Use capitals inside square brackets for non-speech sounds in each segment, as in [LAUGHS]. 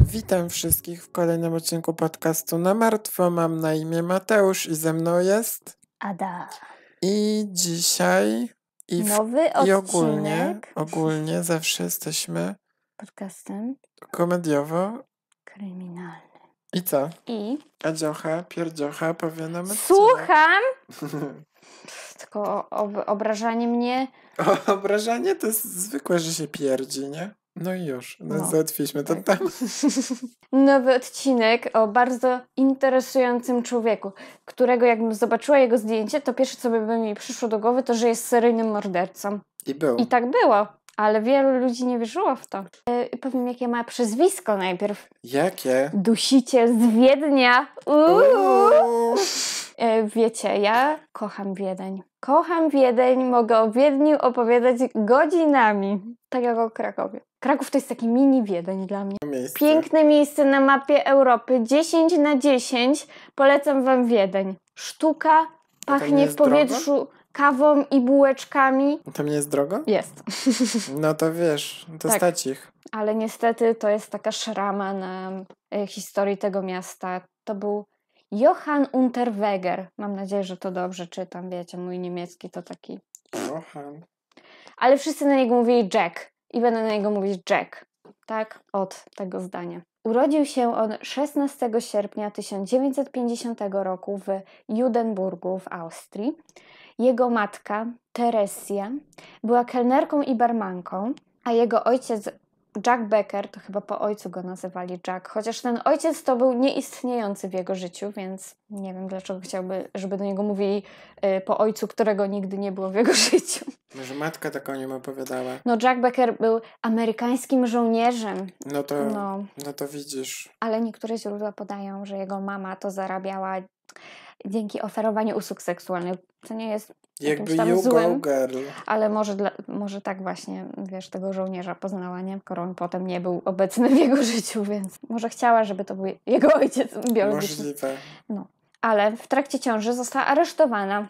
Witam wszystkich w kolejnym odcinku podcastu Na Martwo. Mam na imię Mateusz i ze mną jest Ada. I dzisiaj i, w, Nowy i ogólnie, ogólnie zawsze jesteśmy podcastem komediowo kryminalnym. I co? I? Adziocha, pierdziocha, powiadamy. Słucham! [LAUGHS] tylko ob obrażanie mnie. O, obrażanie to jest zwykłe, że się pierdzi, nie? No i już, no, no. załatwiliśmy ten temat. Tak. [LAUGHS] Nowy odcinek o bardzo interesującym człowieku, którego jakbym zobaczyła jego zdjęcie, to pierwsze co by mi przyszło do głowy to, że jest seryjnym mordercą. I był. I tak było, ale wielu ludzi nie wierzyło w to. E, powiem jakie ma przezwisko najpierw. Jakie? Dusiciel z Wiednia. Uuu. Uuu. E, wiecie, ja kocham Wiedeń. Kocham Wiedeń, mogę o Wiedniu opowiadać godzinami, tak jak o Krakowie. Kraków to jest taki mini Wiedeń dla mnie. Miejsce. Piękne miejsce na mapie Europy, 10 na 10, polecam Wam Wiedeń. Sztuka, pachnie w powietrzu... Droga? kawą i bułeczkami. To nie jest drogo? Jest. [LAUGHS] No to wiesz, to tak. stać ich. Ale niestety to jest taka szrama na e, historii tego miasta. To był Johann Unterweger. Mam nadzieję, że to dobrze czytam. Wiecie, mój niemiecki to taki. Johann. Ale wszyscy na niego mówili Jack. I będę na niego mówić Jack. Tak, od tego zdania. Urodził się on 16 sierpnia 1950 roku w Judenburgu w Austrii. Jego matka, Teresia, była kelnerką i barmanką, a jego ojciec Jack Becker, to chyba po ojcu go nazywali Jack, chociaż ten ojciec to był nieistniejący w jego życiu, więc nie wiem dlaczego chciałby, żeby do niego mówili y, po ojcu, którego nigdy nie było w jego [LAUGHS] życiu. Może matka tak o nim opowiadała. No Jack Becker był amerykańskim żołnierzem. No to, no. no to widzisz. Ale niektóre źródła podają, że jego mama to zarabiała dzięki oferowaniu usług seksualnych, co nie jest jakby tam you złym, girl. ale może, dla, może tak właśnie, wiesz, tego żołnierza poznała, nie? Skoro on potem nie był obecny w jego [LAUGHS] życiu, więc może chciała, żeby to był jego ojciec biologiczny. Możliwe. No. Ale w trakcie ciąży została aresztowana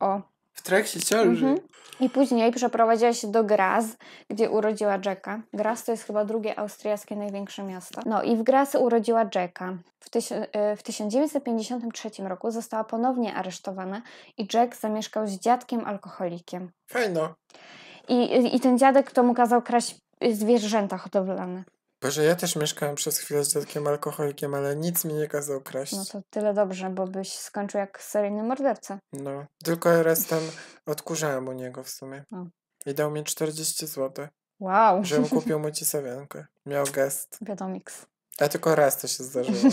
o w trakcie ciąży. Mhm. I później przeprowadziła się do Graz, gdzie urodziła Jacka. Graz to jest chyba drugie austriackie największe miasto. No i w Graz urodziła Jacka. W, e, w 1953 roku została ponownie aresztowana i Jack zamieszkał z dziadkiem alkoholikiem. Fajno. I, I ten dziadek to mu kazał kraść zwierzęta hodowlane. Boże, ja też mieszkałem przez chwilę z dziadkiem alkoholikiem, ale nic mi nie kazał kraść. No to tyle dobrze, bo byś skończył jak seryjny morderca. No, tylko raz tam odkurzałem u niego w sumie. O. I dał mi 40 zł. Wow. Żebym [LAUGHS] kupił mu ci sawiankę. Miał gest. Wiadomix. A tylko raz to się zdarzyło. [LAUGHS]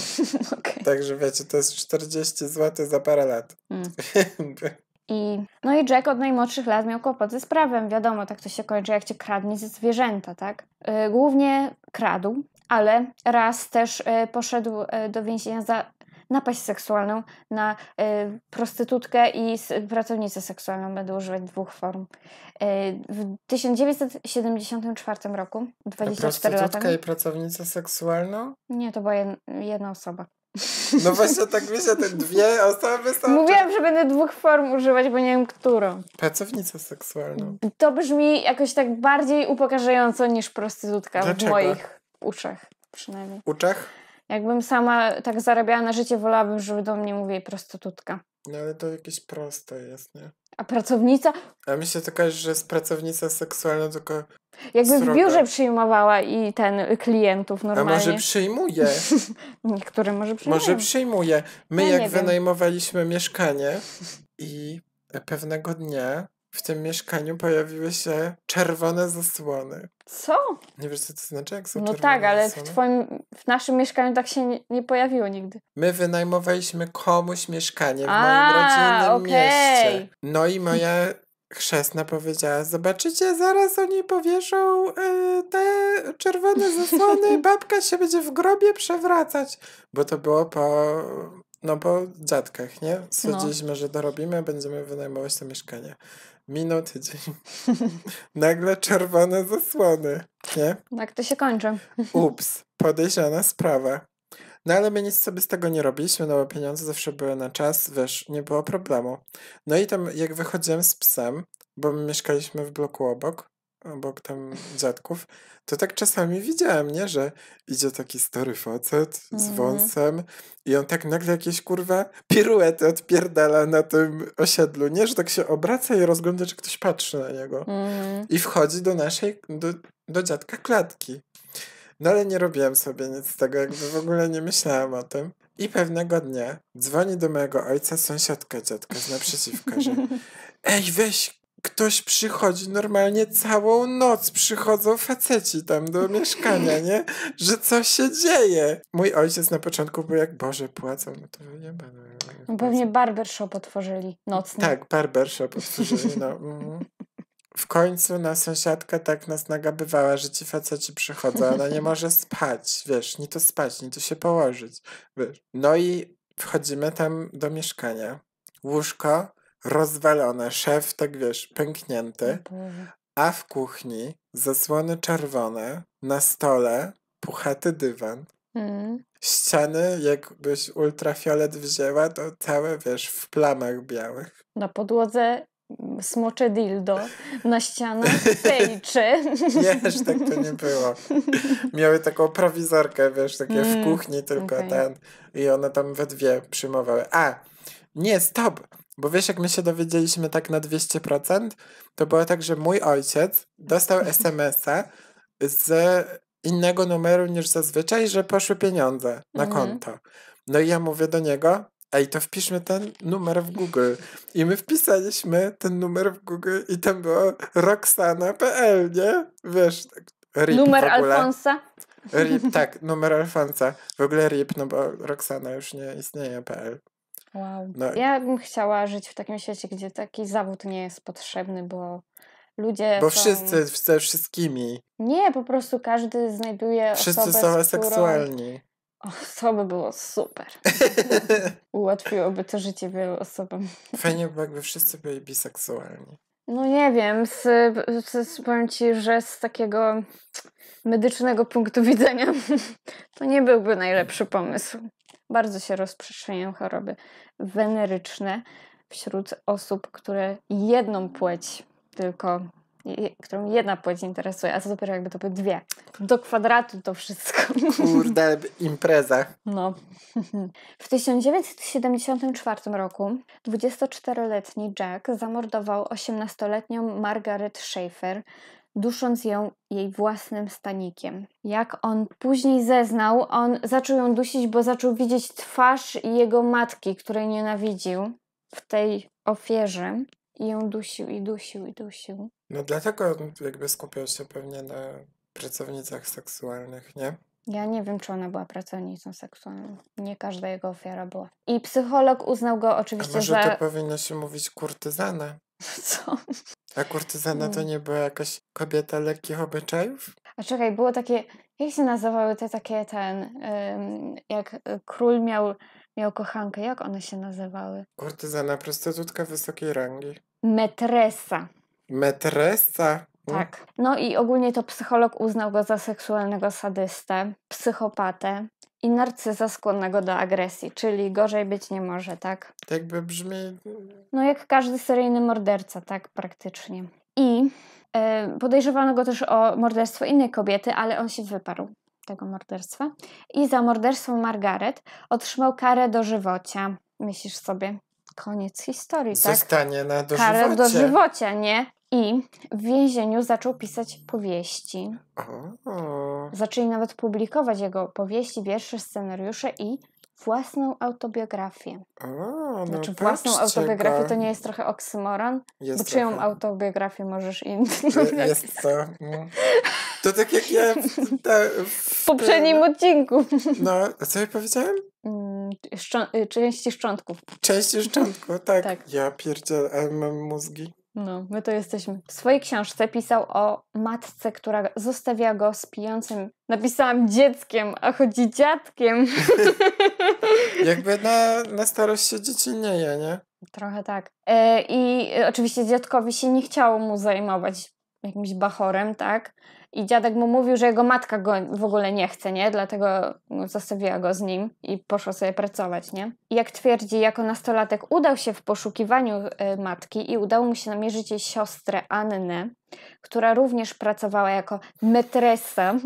okay. Także wiecie, to jest 40 zł za parę lat. Mm. [LAUGHS] I, no i Jack od najmłodszych lat miał kłopoty z prawem, wiadomo, tak to się kończy, jak cię kradnie ze zwierzęta, tak? Yy, głównie kradł, ale raz też yy, poszedł yy, do więzienia za napaść seksualną na y, prostytutkę i pracownicę seksualną, będę używać dwóch form. Y, w 1974 roku, 24 lata. Prostytutkę latami, i pracownicę seksualną? Nie, to była jedna osoba. No właśnie tak wiecie, te dwie osoby są... Mówiłam, że będę dwóch form używać, bo nie wiem którą. Pracownicę seksualną. To brzmi jakoś tak bardziej upokarzająco niż prostytutka Dlaczego? w moich uszach przynajmniej. Uczach? Jakbym sama tak zarabiała na życie, wolałabym, żeby do mnie mówiła prostytutka. No ale to jakieś proste jest, nie? A pracownica? A myślę, się że jest pracownica seksualna, tylko jakby Sroga. w biurze przyjmowała i ten klientów normalnie. A może przyjmuje? [LAUGHS] Niektóre może przyjmuje. Może przyjmuje. My jak wynajmowaliśmy mieszkanie i pewnego dnia w tym mieszkaniu pojawiły się czerwone zasłony. Co? Nie wiesz, co to znaczy, jak są No tak, ale w twoim, w naszym mieszkaniu tak się nie, nie pojawiło nigdy. My wynajmowaliśmy komuś mieszkanie w A, moim rodzinnym okay. mieście. No i moja chrzestna powiedziała, zobaczycie, zaraz oni powieszą y, te czerwone zasłony, [LAUGHS] babka się będzie w grobie przewracać, bo to było po, no po dziadkach, nie? Stwierdziliśmy, no. że dorobimy, będziemy wynajmować to mieszkanie. Minął tydzień. [LAUGHS] Nagle czerwone zasłony, nie? Tak to się kończy. Ups, podejrzana sprawa. No ale my nic sobie z tego nie robiliśmy, no bo pieniądze zawsze były na czas, wiesz, nie było problemu. No i tam jak wychodziłem z psem, bo my mieszkaliśmy w bloku obok, obok tam dziadków, to tak czasami widziałem, nie, że idzie taki stary facet z mhm. wąsem i on tak nagle jakieś kurwa piruety odpierdala na tym osiedlu, nie, że tak się obraca i rozgląda, czy ktoś patrzy na niego. Mhm. I wchodzi do naszej, do, do dziadka klatki. No ale nie robiłem sobie nic z tego, jakby w ogóle nie myślałem o tym. I pewnego dnia dzwoni do mojego ojca sąsiadka dziadka z naprzeciwka, że [LAUGHS] ej, weź, ktoś przychodzi, normalnie całą noc przychodzą faceci tam do mieszkania, nie? Że co się dzieje? Mój ojciec na początku był jak, Boże, płacą, no to nie będę. No pewnie barbershop otworzyli nocny. Tak, barbershop otworzyli, no. Mm. W końcu na sąsiadka tak nas nagabywała, że ci faceci przychodzą, ona nie [LAUGHS] może spać, wiesz, nie to spać, nie to się położyć, wiesz. No i wchodzimy tam do mieszkania. Łóżko rozwalone, szef, tak wiesz, pęknięty, a w kuchni zasłony czerwone, na stole puchaty dywan. Mm. Ściany, jakbyś ultrafiolet wzięła, to całe, wiesz, w plamach białych. Na podłodze smocze dildo na ścianach pejczy. [LAUGHS] Wiesz, tak to nie było. Miały taką prowizorkę, wiesz, takie mm, w kuchni tylko okay. ten i one tam we dwie przyjmowały. A, nie, stop! Bo wiesz, jak my się dowiedzieliśmy tak na 200%, to było tak, że mój ojciec dostał SMS-a [LAUGHS] z innego numeru niż zazwyczaj, że poszły pieniądze na mhm. konto. No i ja mówię do niego, ej, to wpiszmy ten numer w Google. I my wpisaliśmy ten numer w Google i tam było roxana.pl, nie? Wiesz, tak, RIP Numer Alfonsa? RIP, [LAUGHS] tak, numer Alfonsa. W ogóle RIP, no bo Roxana już nie istnieje, PL. Wow. No. Ja bym chciała żyć w takim świecie, gdzie taki zawód nie jest potrzebny, bo ludzie. Bo są... wszyscy ze wszystkimi. Nie, po prostu każdy znajduje. Wszyscy osobę, są aseksualni. O, to by było super. [LAUGHS] Ułatwiłoby to życie wielu osobom. Fajnie by jakby wszyscy byli biseksualni. No nie wiem, z, z, z, powiem ci, że z takiego medycznego punktu widzenia to nie byłby najlepszy pomysł. Bardzo się rozprzestrzeniają choroby weneryczne wśród osób, które jedną płeć tylko którą jedna płeć interesuje, a co dopiero jakby to były dwie. Do kwadratu to wszystko. Kurde, impreza. No. [LAUGHS] W 1974 roku 24-letni Jack zamordował 18-letnią Margaret Schaefer, dusząc ją jej własnym stanikiem. Jak on później zeznał, on zaczął ją dusić, bo zaczął widzieć twarz jego matki, której nienawidził w tej ofierze i ją dusił i dusił i dusił. No dlatego jakby skupiał się pewnie na pracownicach seksualnych, nie? Ja nie wiem, czy ona była pracownicą seksualną. Nie każda jego ofiara była. I psycholog uznał go oczywiście, A może że... to powinno się mówić kurtyzana? [LAUGHS] Co? A kurtyzana to mm. nie była jakaś kobieta lekkich obyczajów? A czekaj, było takie... Jak się nazywały te takie ten... jak król miał, miał kochankę, jak one się nazywały? Kurtyzana, prostytutka wysokiej rangi. Metresa. Metresa? Tak. No i ogólnie to psycholog uznał go za seksualnego sadystę, psychopatę i narcyza skłonnego do agresji, czyli gorzej być nie może, tak? Jakby brzmi. No jak każdy seryjny morderca, tak praktycznie. I e, podejrzewano go też o morderstwo innej kobiety, ale on się wyparł tego morderstwa. I za morderstwo Margaret otrzymał karę dożywocia. Myślisz sobie, koniec historii, Zostanie tak? Zostanie na dożywocie. Karę dożywocia, nie? I w więzieniu zaczął pisać powieści. Zaczęli nawet publikować jego powieści, wiersze, scenariusze i własną autobiografię. A, no znaczy własną autobiografię to nie jest trochę oksymoron? Jest bo czyją trochę. autobiografię możesz innym y, [LAUGHS] Jest co? No. To tak jak ja w, w, w poprzednim odcinku. No, co ja powiedziałem? Mm, y, części szczątków. Części szczątków, tak. tak. Ja pierdzielę, mam mózgi. No, my to jesteśmy. W swojej książce pisał o matce, która zostawia go z pijącym, napisałam dzieckiem, a chodzi dziadkiem. [LAUGHS] Jakby na, na starość się dzieci nie je, nie? Trochę tak. E, I oczywiście dziadkowi się nie chciało mu zajmować jakimś bachorem, tak? I dziadek mu mówił, że jego matka go w ogóle nie chce, nie? Dlatego zostawiła go z nim i poszła sobie pracować, nie? I jak twierdzi, jako nastolatek udał się w poszukiwaniu e, matki i udało mu się namierzyć jej siostrę Annę, która również pracowała jako metresa. [LAUGHS]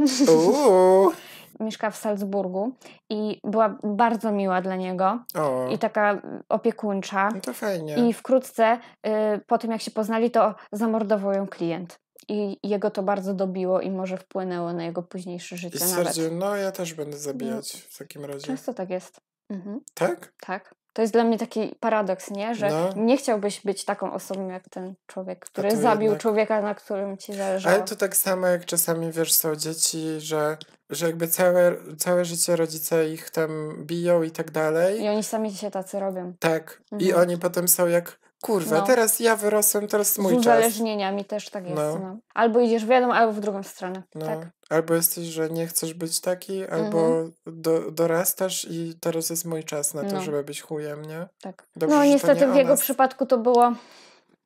Mieszka w Salzburgu i była bardzo miła dla niego o. i taka opiekuńcza. No to fajnie. I wkrótce, y, po tym jak się poznali, to zamordował ją klient. I jego to bardzo dobiło i może wpłynęło na jego późniejsze życie. I stwierdził, nawet. no ja też będę no. zabijać no, w takim razie. Często tak jest. Mhm. Tak? Tak. To jest dla mnie taki paradoks, nie? Że no. nie chciałbyś być taką osobą jak ten człowiek, który zabił jednak... człowieka, na którym ci zależało. Ale to tak samo jak czasami wiesz, są dzieci, że, że jakby całe, całe życie rodzice ich tam biją i tak dalej. I oni sami się tacy robią. Tak. Mhm. I oni potem są jak Kurwa, no. teraz ja wyrosłem, teraz mój czas. Z uzależnieniami czas. też tak jest. No. no. Albo idziesz w jedną, albo w drugą stronę. No. Tak. Albo jesteś, że nie chcesz być taki, albo mhm. do, dorastasz i teraz jest mój czas na to, no. żeby być chujem, nie? Tak. Dobrze, no niestety nie w jego przypadku to było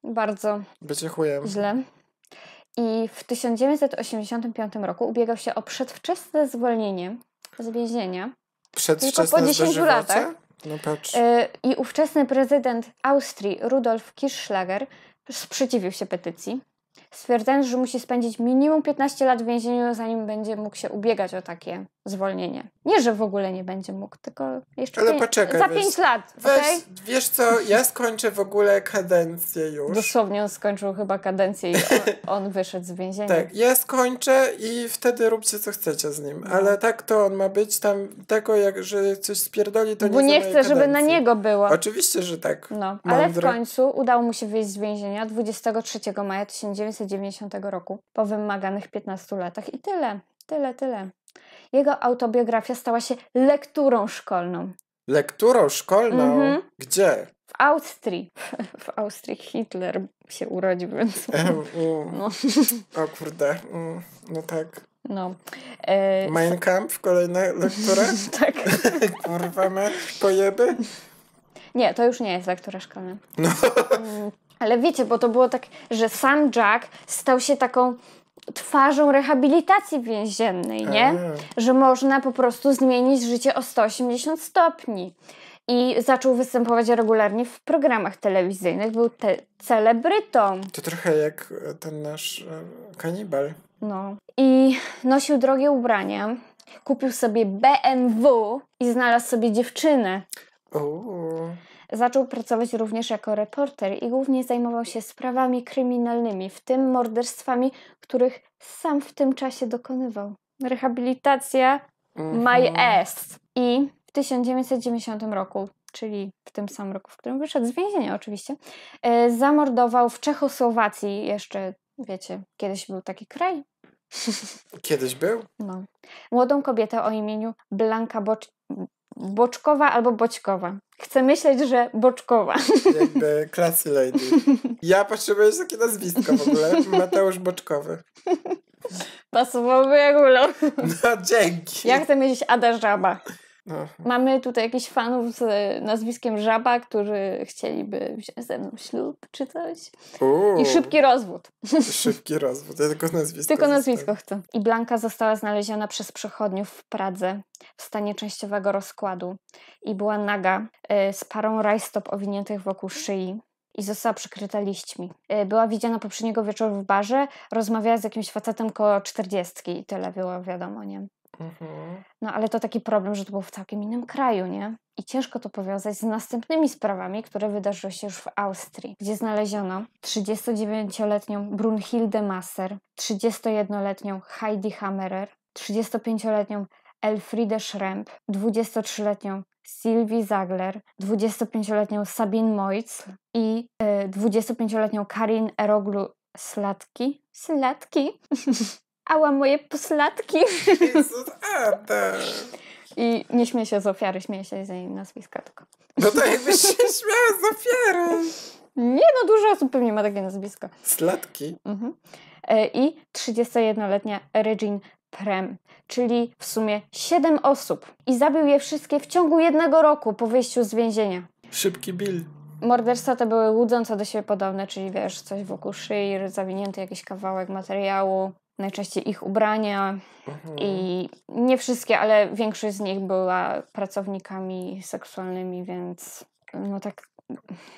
bardzo Bycie chujem. źle. I w 1985 roku ubiegał się o przedwczesne zwolnienie z więzienia. Przedwczesne Tylko po 10 latach. No patrz. E, I ówczesny prezydent Austrii Rudolf Kirchschlager sprzeciwił się petycji stwierdzając, że musi spędzić minimum 15 lat w więzieniu, zanim będzie mógł się ubiegać o takie zwolnienie. Nie, że w ogóle nie będzie mógł, tylko jeszcze Ale poczekaj, za 5 lat. Weź, okay? Wiesz co, ja skończę w ogóle kadencję już. Dosłownie on skończył chyba kadencję i on, [LAUGHS] wyszedł z więzienia. Tak, ja skończę i wtedy róbcie co chcecie z nim, ale no. tak to on ma być tam tego, jak że coś spierdoli, to nie Bo nie, nie chcę, kadencji. żeby na niego było. Oczywiście, że tak. No, ale w końcu udało mu się wyjść z więzienia 23 maja 1900 1990 roku, po wymaganych 15 latach. I tyle, tyle, tyle. Jego autobiografia stała się lekturą szkolną. Lekturą szkolną? Mhm. Gdzie? W Austrii. [LAUGHS] W Austrii Hitler się urodził, więc. E, [LAUGHS] no. O kurde, no tak. No. E... Mein Kampf, kolejna lektura? [LAUGHS] tak. Kurwa, ma pojeby? Nie, to już nie jest lektura szkolna. No. Mm, ale wiecie, bo to było tak, że sam Jack stał się taką twarzą rehabilitacji więziennej, nie? E. Że można po prostu zmienić życie o 180 stopni. I zaczął występować regularnie w programach telewizyjnych, był te celebrytą. To trochę jak e, ten nasz e, kanibal. No. I nosił drogie ubrania, kupił sobie BMW i znalazł sobie dziewczynę. Uuu. Zaczął pracować również jako reporter i głównie zajmował się sprawami kryminalnymi, w tym morderstwami, których sam w tym czasie dokonywał. Rehabilitacja mm -hmm. my ass. I w 1990 roku czyli w tym samym roku, w którym wyszedł z więzienia oczywiście, e, zamordował w Czechosłowacji jeszcze, wiecie, kiedyś był taki kraj, Kiedyś był? No. Młodą kobietę o imieniu Blanka Bocz... Boczkowa albo Boćkowa. Chcę myśleć, że Boczkowa. Jakby classy lady. [LAUGHS] Ja potrzebuję takie nazwisko w ogóle. Mateusz Boczkowy. Pasowałby jak ulo. No dzięki. Ja chcę mieć Ada Żaba. Mamy tutaj jakichś fanów z e, nazwiskiem Żaba, którzy chcieliby wziąć ze mną ślub czy coś. Uuu. I szybki rozwód. [LAUGHS] Szybki rozwód, ja tylko nazwisko. Tylko nazwisko zostawię. chcę. I Blanka została znaleziona przez przechodniów w Pradze w stanie częściowego rozkładu i była naga e, z parą rajstop owiniętych wokół szyi i została przykryta liśćmi. E, była widziana poprzedniego wieczoru w barze, rozmawiała z jakimś facetem koło czterdziestki i tyle było wiadomo o Mhm. No ale to taki problem, że to było w całkiem innym kraju, nie? I ciężko to powiązać z następnymi sprawami, które wydarzyły się już w Austrii, gdzie znaleziono 39-letnią Brunhilde Masser, 31-letnią Heidi Hammerer, 35-letnią Elfriede Schremp, 23-letnią Sylwii Zagler, 25-letnią Sabine Moitz i y, e, 25-letnią Karin Eroglu Slatki. Slatki? [LAUGHS] ała moje poslatki! I nie śmieję się z ofiary, śmieję się z jej nazwiska tylko. No to jakbyś się śmiała z ofiary. Nie no, dużo osób pewnie ma takie nazwisko. Slatki. Mhm. E, I 31-letnia Regine Prem, czyli w sumie 7 osób. I zabił je wszystkie w ciągu jednego roku po wyjściu z więzienia. Szybki Bill. Morderstwa te były łudząco do siebie podobne, czyli wiesz, coś wokół szyi, zawinięty jakiś kawałek materiału najczęściej ich ubrania mhm. i nie wszystkie, ale większość z nich była pracownikami seksualnymi, więc no tak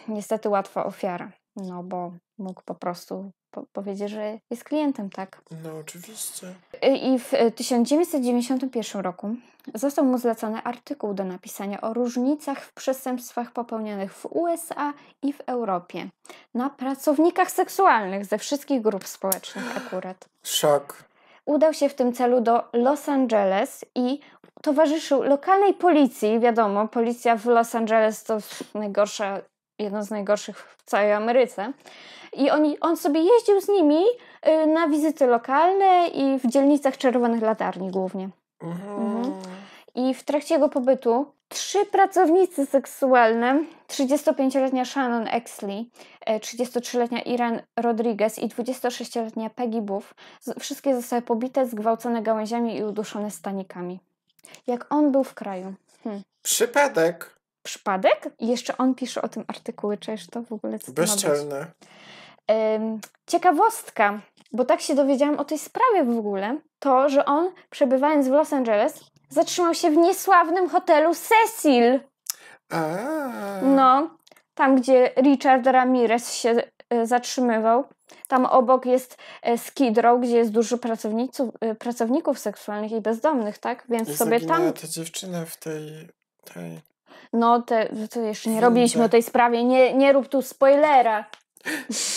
niestety łatwa ofiara, no bo mógł po prostu powiedzieć, że jest klientem, tak? No oczywiście. Y, I w 1991 y, roku został mu zlecony artykuł do napisania o różnicach w przestępstwach popełnianych w USA i w Europie na pracownikach seksualnych ze wszystkich grup społecznych akurat. Szok. Udał się w tym celu do Los Angeles i towarzyszył lokalnej policji. Wiadomo, policja w Los Angeles to najgorsza jedno z najgorszych w całej Ameryce. I oni, on sobie jeździł z nimi y, na wizyty lokalne i w dzielnicach czerwonych latarni głównie. Mhm. Mhm. I w trakcie jego pobytu trzy pracownicy seksualne, 35-letnia Shannon Exley, 33-letnia e, Iran Rodriguez i 26-letnia Peggy Buff, wszystkie zostały pobite, zgwałcone gałęziami i uduszone stanikami. Jak on był w kraju. Hm. Przypadek przypadek. I jeszcze on pisze o tym artykuły, czyż to w ogóle co Bezczelne. Ym, ciekawostka, bo tak się dowiedziałam o tej sprawie w ogóle, to, że on przebywając w Los Angeles zatrzymał się w niesławnym hotelu Cecil. Aaaa. No, tam gdzie Richard Ramirez się e, zatrzymywał. Tam obok jest e, Skid Row, gdzie jest dużo pracowników, e, pracowników seksualnych i bezdomnych, tak? Więc sobie tam. ta dziewczyna w tej, tej no, te, to jeszcze nie robiliśmy o tej sprawie. Nie, nie rób tu spoilera. [LAUGHS]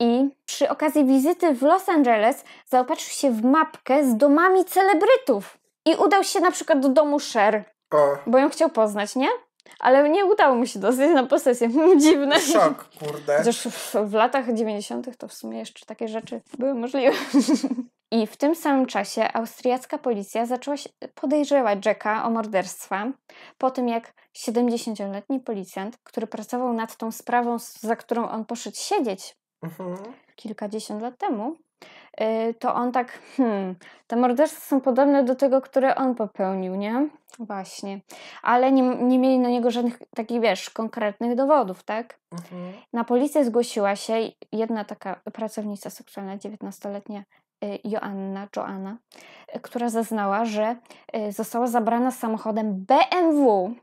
I przy okazji wizyty w Los Angeles zaopatrzył się w mapkę z domami celebrytów. I udał się na przykład do domu Cher, o. bo ją chciał poznać, nie? Ale nie udało mu się dostać na posesję. [LAUGHS] Dziwne. Szok, kurde. Chociaż w, w latach 90. to w sumie jeszcze takie rzeczy były możliwe. [LAUGHS] I w tym samym czasie austriacka policja zaczęła podejrzewać Jacka o morderstwa, po tym jak 70-letni policjant, który pracował nad tą sprawą, za którą on poszedł siedzieć mhm. kilkadziesiąt lat temu, y, to on tak, hmm, te morderstwa są podobne do tego, które on popełnił, nie? Właśnie. Ale nie, nie mieli na niego żadnych takich, wiesz, konkretnych dowodów, tak? Mhm. Na policję zgłosiła się jedna taka pracownica seksualna, 19-letnia Y, Joanna, Joanna, y, która zeznała, że y, została zabrana samochodem BMW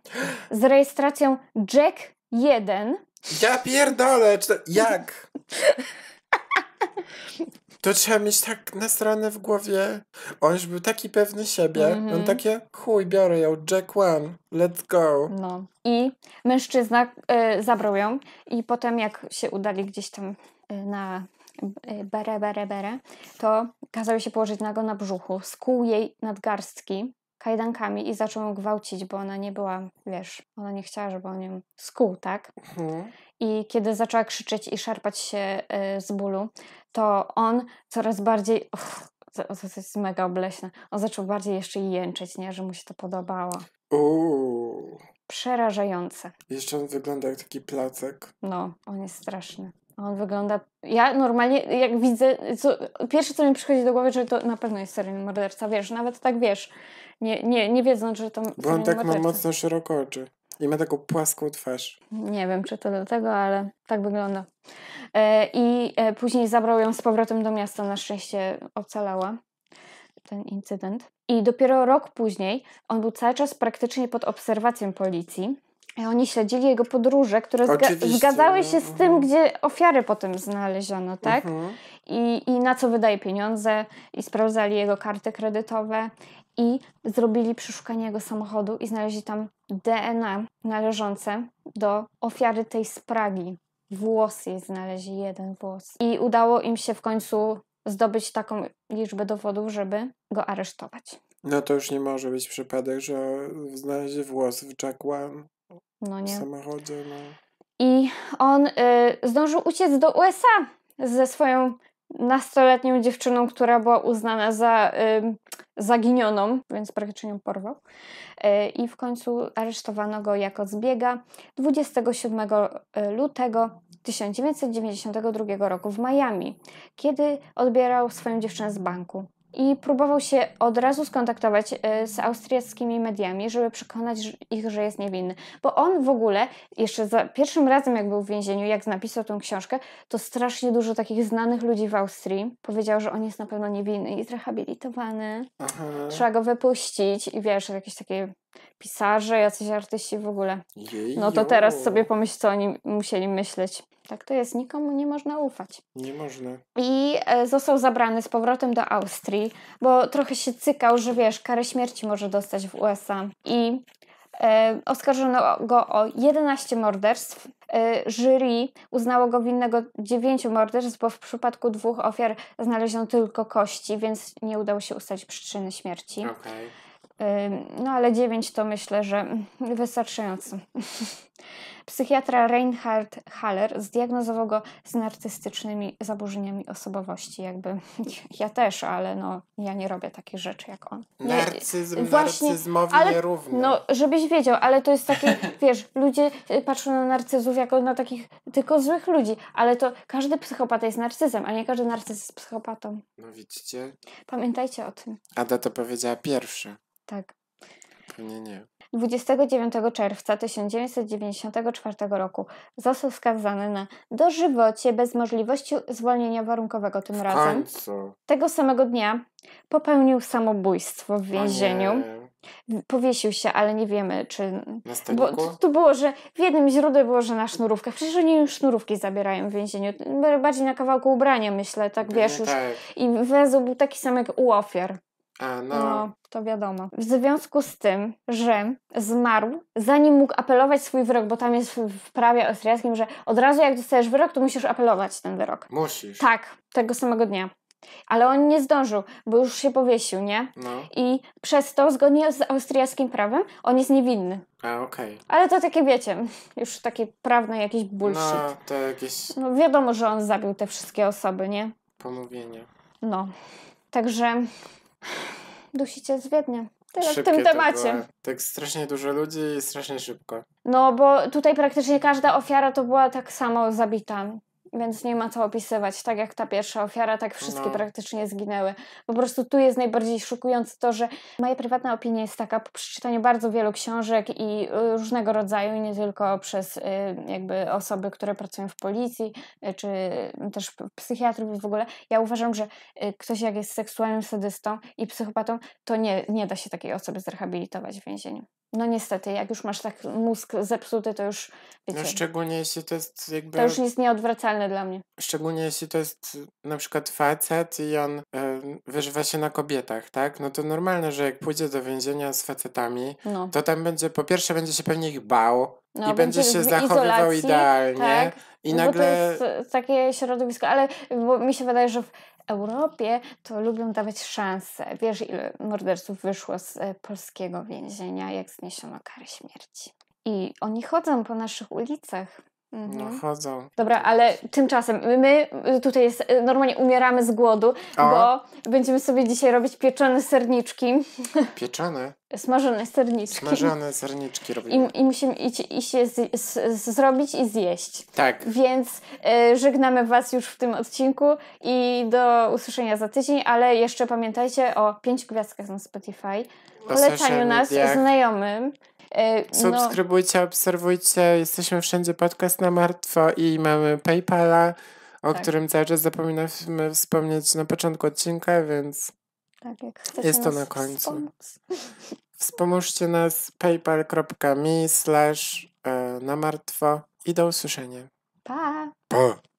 z rejestracją Jack 1. Ja pierdolę, to, jak? [LAUGHS] To trzeba mieć tak nasrane w głowie. On już był taki pewny siebie. Mm -hmm. On mhm. takie, chuj, biorę ją, Jack One, let's go. No. I mężczyzna y, zabrał ją i potem jak się udali gdzieś tam y, na berę, y, berę, berę, to kazał się położyć nago na brzuchu, skuł jej nadgarstki kajdankami i zaczął ją gwałcić, bo ona nie była, wiesz, ona nie chciała, żeby on ją skuł, tak? Mhm. I kiedy zaczęła krzyczeć i szarpać się y, z bólu, to on coraz bardziej... Uff, to, to jest mega obleśne. On zaczął bardziej jeszcze jęczeć, nie? Że mu się to podobało. Uuu. Przerażające. Jeszcze on wygląda jak taki placek. No, on jest straszny. On wygląda. Ja normalnie, jak widzę. Co... Pierwsze, co mi przychodzi do głowy, że to na pewno jest seryjny morderca. Wiesz, nawet tak wiesz. Nie, nie, nie wiedząc, że to. Bo on tak morderca. ma mocno szeroko oczy. I ma taką płaską twarz. Nie wiem, czy to dlatego, ale tak wygląda. E, I e, później zabrał ją z powrotem do miasta. Na szczęście ocalała ten incydent. I dopiero rok później on był cały czas praktycznie pod obserwacją policji oni śledzili jego podróże, które zga- zgadzały się z tym, mhm. gdzie ofiary potem znaleziono, tak? Mhm. I, I na co wydaje pieniądze, i sprawdzali jego karty kredytowe, i zrobili przeszukanie jego samochodu i znaleźli tam DNA należące do ofiary tej spragi. Włos jej znaleźli, jeden włos. I udało im się w końcu zdobyć taką liczbę dowodów, żeby go aresztować. No to już nie może być przypadek, że znaleźli włos w Jack One no nie. W samochodzie, no. I on y, zdążył uciec do USA ze swoją nastoletnią dziewczyną, która była uznana za y, zaginioną, więc praktycznie ją porwał. Y, I w końcu aresztowano go jako zbiega 27 y, lutego 1992 roku w Miami, kiedy odbierał swoją dziewczynę z banku i próbował się od razu skontaktować y, z austriackimi mediami, żeby przekonać ich, że jest niewinny. Bo on w ogóle, jeszcze za pierwszym razem, jak był w więzieniu, jak napisał tą książkę, to strasznie dużo takich znanych ludzi w Austrii powiedział, że on jest na pewno niewinny i zrehabilitowany. Aha. Trzeba go wypuścić i wiesz, jakieś takie pisarze, jacyś artyści w ogóle. No to teraz sobie pomyśl, co oni musieli myśleć. Tak to jest, nikomu nie można ufać. Nie można. I e, został zabrany z powrotem do Austrii, bo trochę się cykał, że wiesz, karę śmierci może dostać w USA. I e, oskarżono go o 11 morderstw. E, jury uznało go winnego 9 morderstw, bo w przypadku dwóch ofiar znaleziono tylko kości, więc nie udało się ustalić przyczyny śmierci. Okay. No ale 9 to myślę, że wystarczająco. Psychiatra Reinhard Haller zdiagnozował go z narcystycznymi zaburzeniami osobowości. Jakby [LAUGHS] ja też, ale no, ja nie robię takich rzeczy jak on. Nie, Narcyzm właśnie, narcyzmowi ale, nierówny. No, żebyś wiedział, ale to jest takie, [LAUGHS] wiesz, ludzie y, patrzą na narcyzów jako na takich tylko złych ludzi, ale to każdy psychopata jest narcyzem, a nie każdy narcyz jest psychopatą. No widzicie? Pamiętajcie o tym. Ada to powiedziała pierwsza. Tak. Nie, nie. 29 czerwca 1994 roku został skazany na dożywocie bez możliwości zwolnienia warunkowego tym w razem. Końcu. Tego samego dnia popełnił samobójstwo w więzieniu. Powiesił się, ale nie wiemy, czy. Bo tu było, że w jednym źródle było, że na sznurówkach. Przecież oni sznurówki zabierają w więzieniu. Bardziej na kawałku ubrania, myślę, tak wiesz już. Tak. I węzeł był taki sam jak u ofiar. A, no. no, to wiadomo. W związku z tym, że zmarł, zanim mógł apelować swój wyrok, bo tam jest w prawie austriackim, że od razu jak dostajesz wyrok, to musisz apelować ten wyrok. Musisz. Tak, tego samego dnia. Ale on nie zdążył, bo już się powiesił, nie? No. I przez to, zgodnie z austriackim prawem, on jest niewinny. A, okej. Okay. Ale to takie, wiecie, już takie prawne jakieś bullshit. No, to jakieś... No, wiadomo, że on zabił te wszystkie osoby, nie? Pomówienie. No. Także dusicie zwiednie. Tyle w tym temacie. Tak strasznie dużo ludzi i strasznie szybko. No bo tutaj praktycznie każda ofiara to była tak samo zabita więc nie ma co opisywać. Tak jak ta pierwsza ofiara, tak wszystkie no. praktycznie zginęły. Po prostu tu jest najbardziej szokujące to, że moja prywatna opinia jest taka, po przeczytaniu bardzo wielu książek i y, różnego rodzaju, nie tylko przez y, jakby osoby, które pracują w policji, y, czy też psychiatrów w ogóle, ja uważam, że ktoś jak jest seksualnym sadystą i psychopatą, to nie, nie da się takiej osoby zrehabilitować w więzieniu. No niestety, jak już masz tak mózg zepsuty, to już no wiecie, No szczególnie jeśli to jest jakby... To już jest nieodwracalne nierealne dla mnie. Szczególnie jeśli to jest y, na przykład facet i on y, wyżywa się na kobietach, tak? No to normalne, że jak pójdzie do więzienia z facetami, no. to tam będzie, po pierwsze będzie się pewnie ich bał, no, I będzie się zachowywał izolacji, idealnie. Tak, I no nagle. to jest y, takie środowisko, ale bo mi się wydaje, że w Europie to lubią dawać szanse. Wiesz, ile morderców wyszło z y, polskiego więzienia, jak zniesiono karę śmierci. I oni chodzą po naszych ulicach no, mhm. chodzą. Dobra, ale tymczasem my tutaj jest, y, normalnie umieramy z głodu, bo będziemy sobie dzisiaj robić pieczone serniczki. [LAUGHS] Pieczone? Smażone serniczki. Smażone serniczki robimy. I, i musimy iść, iść je z, z, zrobić i zjeść. Tak. Więc y, żegnamy Was już w tym odcinku i do usłyszenia za tydzień, ale jeszcze pamiętajcie o pięć gwiazdkach na Spotify, polecaniu nas znajomym. E, no. Subskrybujcie, obserwujcie. Jesteśmy wszędzie podcast na martwo i mamy PayPala, o tak. którym cały czas zapominamy wspomnieć na początku odcinka, więc tak, jest to na końcu. [LAUGHS] Wspomóżcie nas paypal.me slash e, na martwo i do usłyszenia. Pa! pa.